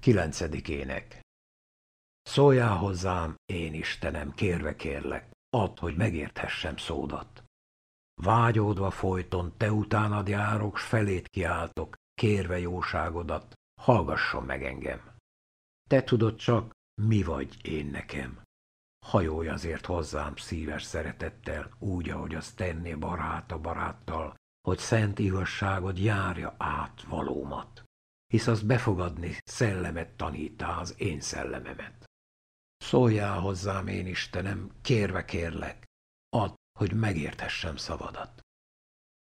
Kilencedikének Szóljál hozzám, én Istenem, kérve kérlek, add, hogy megérthessem szódat. Vágyódva folyton te utánad járok, s felét kiáltok, kérve jóságodat, hallgasson meg engem. Te tudod csak, mi vagy én nekem. Hajolj azért hozzám szíves szeretettel, úgy, ahogy azt tenné barát a baráttal, hogy szent igazságod járja át valómat hisz az befogadni szellemet tanítá az én szellememet. Szóljál hozzám, én Istenem, kérve kérlek, add, hogy megérthessem szavadat.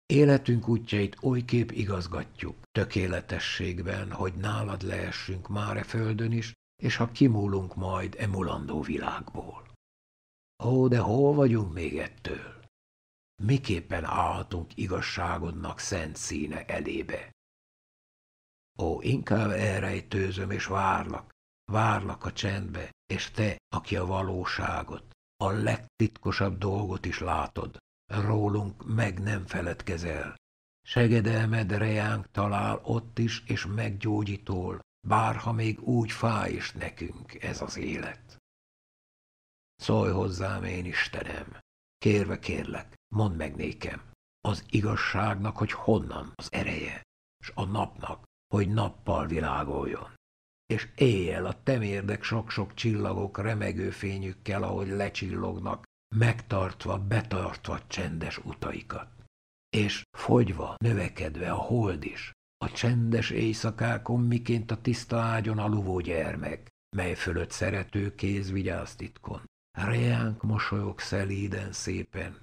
Életünk útjait olyképp igazgatjuk, tökéletességben, hogy nálad leessünk már e földön is, és ha kimúlunk majd e mulandó világból. Ó, de hol vagyunk még ettől? Miképpen állhatunk igazságodnak szent színe elébe? Ó, inkább elrejtőzöm és várlak, várlak a csendbe, és te, aki a valóságot, a legtitkosabb dolgot is látod, rólunk meg nem feledkezel. Segedelmed reánk talál ott is, és meggyógyítól, bárha még úgy fáj is nekünk ez az élet. Szólj hozzám, én Istenem! Kérve kérlek, mondd meg nékem, az igazságnak, hogy honnan az ereje, és a napnak, hogy nappal világoljon. És éjjel a temérdek sok-sok csillagok remegő fényükkel, ahogy lecsillognak, megtartva, betartva csendes utaikat. És fogyva, növekedve a hold is, a csendes éjszakákon, miként a tiszta ágyon aluvó gyermek, mely fölött szerető kéz vigyáz titkon. Reánk mosolyog szelíden szépen.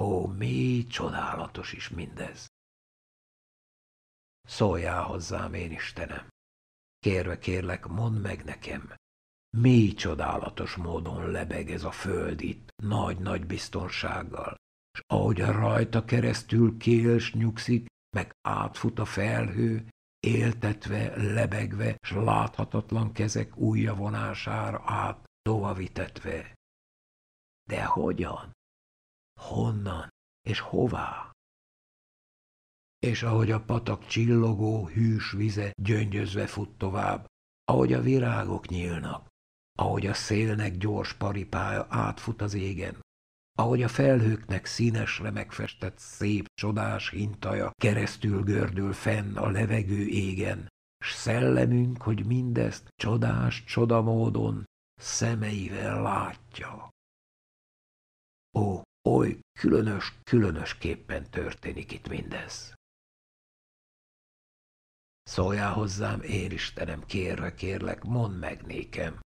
Ó, mi csodálatos is mindez! szóljál hozzám, én Istenem. Kérve kérlek, mondd meg nekem, mi csodálatos módon lebeg ez a föld itt, nagy-nagy biztonsággal, és ahogy rajta keresztül kéls nyugszik, meg átfut a felhő, éltetve, lebegve, s láthatatlan kezek újja vonására át tovavitetve. De hogyan? Honnan és hová? és ahogy a patak csillogó, hűs vize gyöngyözve fut tovább, ahogy a virágok nyílnak, ahogy a szélnek gyors paripája átfut az égen, ahogy a felhőknek színesre megfestett szép, csodás hintaja keresztül gördül fenn a levegő égen, s szellemünk, hogy mindezt csodás csodamódon szemeivel látja. Ó, oly különös-különösképpen történik itt mindez. Szóljál hozzám, én Istenem, kérve kérlek, mondd meg nékem,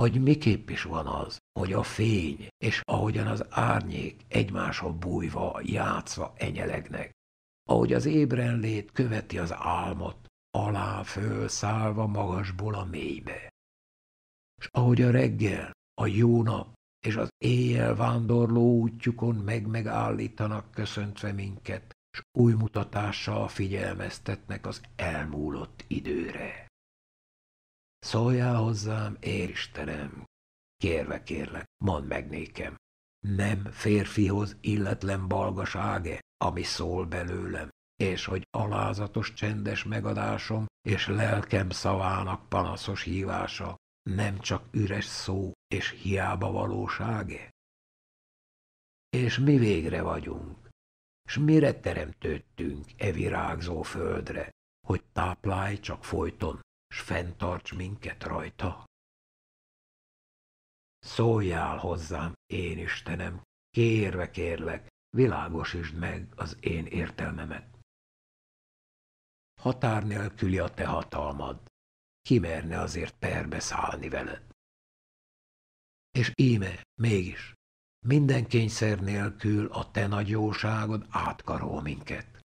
hogy miképp is van az, hogy a fény és ahogyan az árnyék egymáshoz bújva, játszva enyelegnek, ahogy az ébrenlét követi az álmot, alá föl, szállva magasból a mélybe. És ahogy a reggel, a jó nap és az éjjel vándorló útjukon meg-megállítanak köszöntve minket, s új mutatással figyelmeztetnek az elmúlott időre. Szóljál hozzám, ér Istenem, kérve kérlek, mondd meg nékem, nem férfihoz illetlen balgaságe, ami szól belőlem, és hogy alázatos csendes megadásom és lelkem szavának panaszos hívása nem csak üres szó és hiába valóságe? És mi végre vagyunk, s mire teremtődtünk e virágzó földre, hogy táplálj csak folyton, s fenntarts minket rajta? Szóljál hozzám, én Istenem, kérve kérlek, világosítsd meg az én értelmemet. Határ nélküli a te hatalmad, kimerne azért perbe szállni veled. És íme, mégis, minden kényszer nélkül a te nagy jóságod átkarol minket.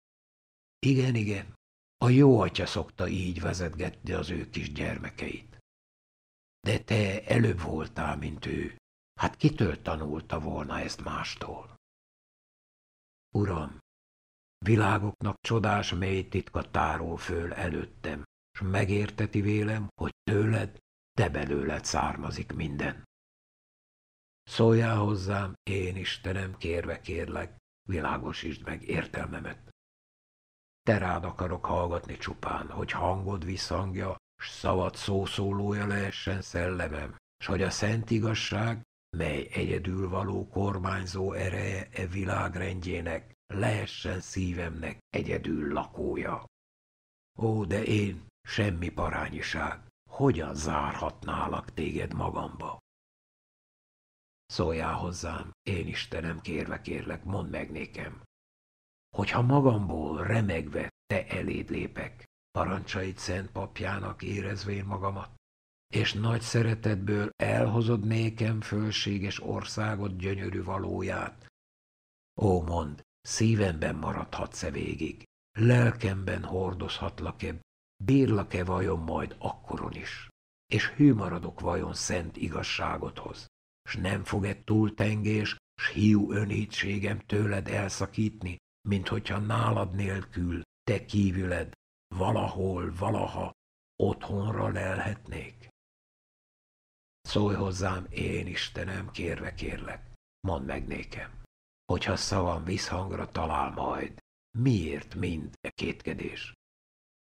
Igen, igen, a jó atya szokta így vezetgetni az ő kis gyermekeit. De te előbb voltál, mint ő. Hát kitől tanulta volna ezt mástól? Uram, világoknak csodás mély titka tárol föl előttem, s megérteti vélem, hogy tőled, te belőled származik minden. Szóljál hozzám, én Istenem, kérve kérlek, világosítsd meg értelmemet. Te rád akarok hallgatni csupán, hogy hangod visszhangja, s szavad szószólója lehessen szellemem, s hogy a szent igazság, mely egyedül való kormányzó ereje e világrendjének, lehessen szívemnek egyedül lakója. Ó, de én, semmi parányiság, hogyan zárhatnálak téged magamba? Szóljál hozzám, én Istenem, kérve kérlek, mondd meg nékem. Hogyha magamból remegve te eléd lépek, parancsaid szent papjának érezvén magamat, és nagy szeretetből elhozod nékem fölséges országot gyönyörű valóját. Ó, mond, szívemben maradhatsz-e végig, lelkemben hordozhatlak-e, bírlak-e vajon majd akkoron is, és hű maradok vajon szent igazságodhoz s nem fog egy túltengés, s hiú önhitségem tőled elszakítni, mint hogyha nálad nélkül, te kívüled, valahol, valaha otthonra lelhetnék? Szólj hozzám, én Istenem, kérve kérlek, mondd meg nékem, hogyha szavam visszhangra talál majd, miért mind e kétkedés?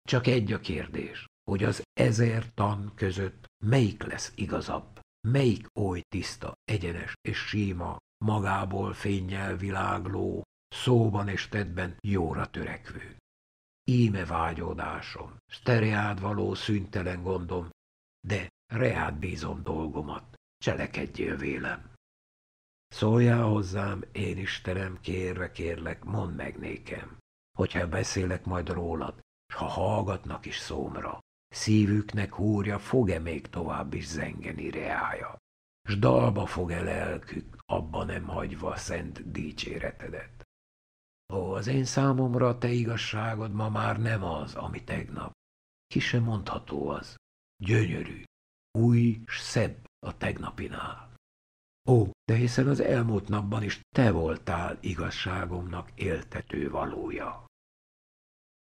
Csak egy a kérdés, hogy az ezer tan között melyik lesz igazabb? melyik oly tiszta, egyenes és síma, magából fényjel világló, szóban és tettben jóra törekvő. Íme vágyódásom, sztereád való szüntelen gondom, de reád bízom dolgomat, cselekedjél vélem. Szóljál hozzám, én Istenem, kérve kérlek, mondd meg nékem, hogyha beszélek majd rólad, s ha hallgatnak is szómra, Szívüknek húrja fog-e még tovább is zengeni reája, s dalba fog el lelkük, abba nem hagyva szent dicséretedet. Ó, az én számomra a te igazságod ma már nem az, ami tegnap. Ki sem mondható az. Gyönyörű, új s szebb a tegnapinál. Ó, de hiszen az elmúlt napban is te voltál igazságomnak éltető valója.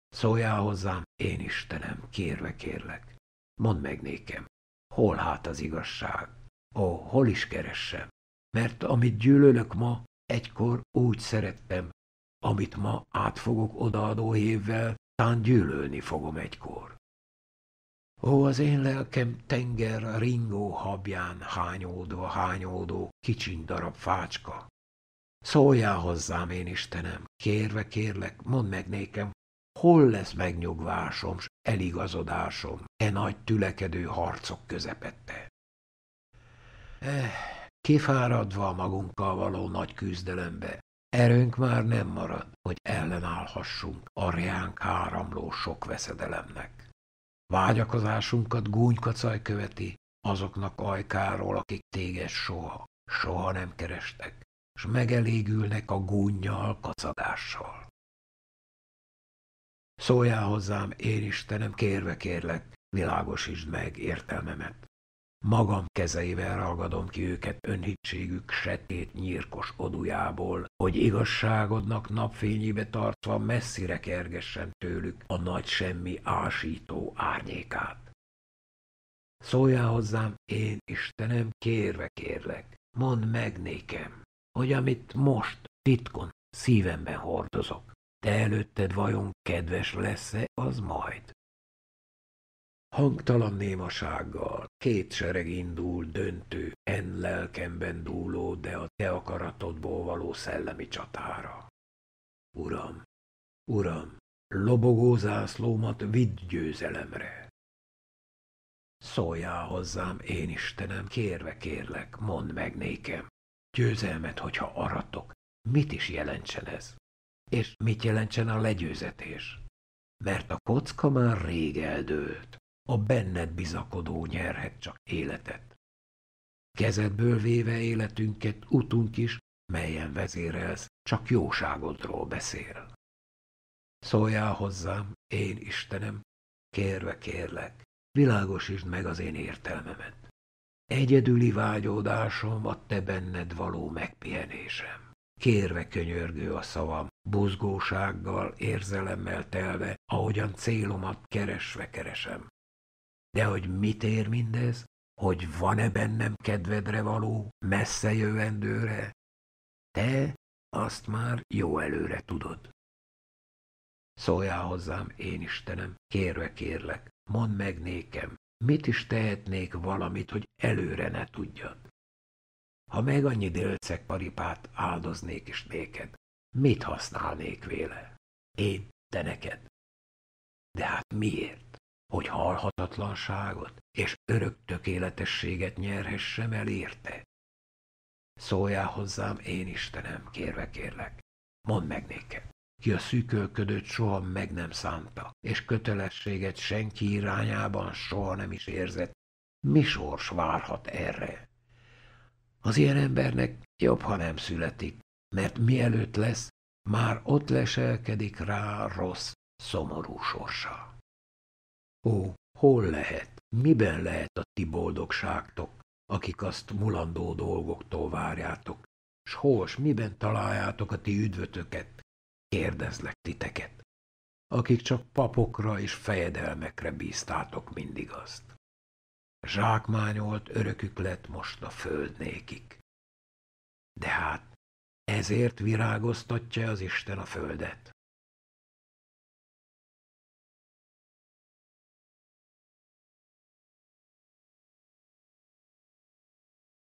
Szóljál hozzám én Istenem, kérve kérlek, mondd meg nékem, hol hát az igazság? Ó, hol is keressem? Mert amit gyűlölök ma, egykor úgy szerettem, amit ma át fogok odaadó évvel, tán gyűlölni fogom egykor. Ó, az én lelkem tenger ringó habján hányódva, hányódó, kicsin darab fácska. Szóljál hozzám, én Istenem, kérve kérlek, mondd meg nékem, Hol lesz megnyugvásom, s eligazodásom e nagy tülekedő harcok közepette? Eh, kifáradva a magunkkal való nagy küzdelembe, erőnk már nem marad, hogy ellenállhassunk reánk áramló sok veszedelemnek. Vágyakozásunkat gúnykacaj követi, azoknak ajkáról, akik téged soha, soha nem kerestek, s megelégülnek a gúnyjal, kacagással. Szóljál hozzám, én Istenem, kérve kérlek, világosítsd meg értelmemet. Magam kezeivel ragadom ki őket önhitségük setét nyírkos odujából, hogy igazságodnak napfényébe tartva messzire kergessem tőlük a nagy semmi ásító árnyékát. Szóljál hozzám, én Istenem, kérve kérlek, mondd meg nékem, hogy amit most titkon szívemben hordozok, te előtted vajon kedves lesz-e az majd? Hangtalan némasággal két sereg indul döntő, en lelkemben dúló, de a te akaratodból való szellemi csatára. Uram, uram, lobogó zászlómat vidd győzelemre. Szóljál hozzám, én Istenem, kérve kérlek, mondd meg nékem. Győzelmet, hogyha aratok, mit is jelentsen ez? és mit jelentsen a legyőzetés. Mert a kocka már rég eldőlt, a benned bizakodó nyerhet csak életet. Kezedből véve életünket utunk is, melyen vezérelsz, csak jóságodról beszél. Szóljál hozzám, én Istenem, kérve kérlek, világosítsd meg az én értelmemet. Egyedüli vágyódásom a te benned való megpihenésem kérve könyörgő a szavam, buzgósággal, érzelemmel telve, ahogyan célomat keresve keresem. De hogy mit ér mindez? Hogy van-e bennem kedvedre való, messze jövendőre? Te azt már jó előre tudod. Szóljál hozzám, én Istenem, kérve kérlek, mondd meg nékem, mit is tehetnék valamit, hogy előre ne tudjad. Ha meg annyi délceg paripát áldoznék is néked, mit használnék véle? Én, te neked. De hát miért? Hogy halhatatlanságot és örök tökéletességet nyerhessem el érte? Szóljál hozzám, én Istenem, kérve kérlek. Mondd meg néked, ki a szűkölködőt soha meg nem szánta, és kötelességet senki irányában soha nem is érzett, mi sors várhat erre? Az ilyen embernek jobb, ha nem születik, mert mielőtt lesz, már ott leselkedik rá rossz, szomorú sorsa. Ó, hol lehet, miben lehet a ti boldogságtok, akik azt mulandó dolgoktól várjátok, s hol s miben találjátok a ti üdvötöket? Kérdezlek titeket, akik csak papokra és fejedelmekre bíztátok mindig azt zsákmányolt örökük lett most a föld nékik. De hát ezért virágoztatja az Isten a földet.